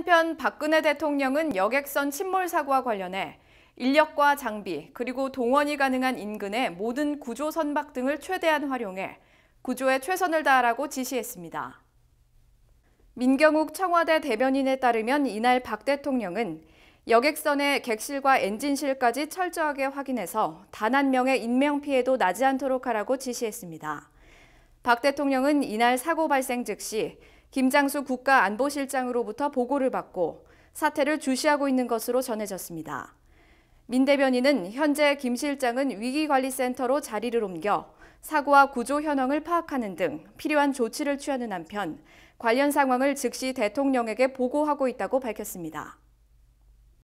한편 박근혜 대통령은 여객선 침몰 사고와 관련해 인력과 장비 그리고 동원이 가능한 인근의 모든 구조 선박 등을 최대한 활용해 구조에 최선을 다하라고 지시했습니다. 민경욱 청와대 대변인에 따르면 이날 박 대통령은 여객선의 객실과 엔진실까지 철저하게 확인해서 단 한 명의 인명피해도 나지 않도록 하라고 지시했습니다. 박 대통령은 이날 사고 발생 즉시 김장수 국가안보실장으로부터 보고를 받고 사태를 주시하고 있는 것으로 전해졌습니다. 민 대변인은 현재 김 실장은 위기관리센터로 자리를 옮겨 사고와 구조 현황을 파악하는 등 필요한 조치를 취하는 한편 관련 상황을 즉시 대통령에게 보고하고 있다고 밝혔습니다.